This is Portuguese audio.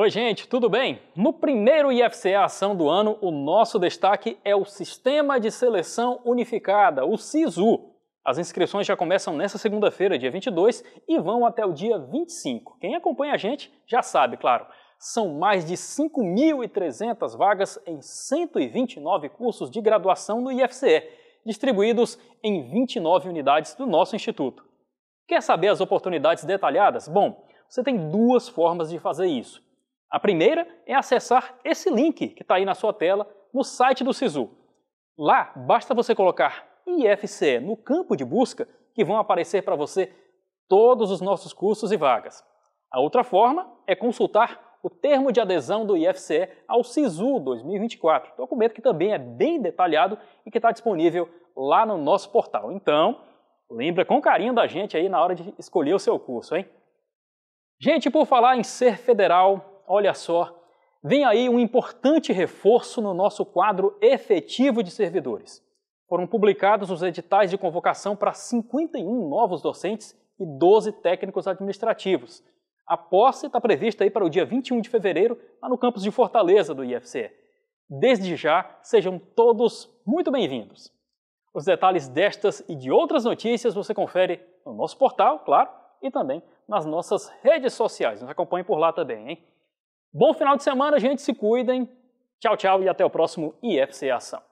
Oi, gente, tudo bem? No primeiro IFCE Ação do ano, o nosso destaque é o Sistema de Seleção Unificada, o SISU. As inscrições já começam nesta segunda-feira, dia 22, e vão até o dia 25. Quem acompanha a gente já sabe, claro. São mais de 5.300 vagas em 129 cursos de graduação no IFCE, distribuídos em 29 unidades do nosso instituto. Quer saber as oportunidades detalhadas? Bom, você tem duas formas de fazer isso a primeira é acessar esse link que está aí na sua tela no site do Sisu. Lá, basta você colocar IFCE no campo de busca que vão aparecer para você todos os nossos cursos e vagas. A outra forma é consultar o termo de adesão do IFCE ao Sisu 2024, documento que também é bem detalhado e que está disponível lá no nosso portal. Então, lembra com carinho da gente aí na hora de escolher o seu curso, hein? Gente, por falar em ser federal, olha só, vem aí um importante reforço no nosso quadro efetivo de servidores. Foram publicados os editais de convocação para 51 novos docentes e 12 técnicos administrativos. A posse está prevista aí para o dia 21 de fevereiro, lá no campus de Fortaleza do IFCE. Desde já, sejam todos muito bem-vindos. Os detalhes destas e de outras notícias você confere no nosso portal, claro, e também nas nossas redes sociais. Nos acompanhe por lá também, hein? Bom final de semana, gente. Se cuidem. Tchau, tchau e até o próximo IFC Ação.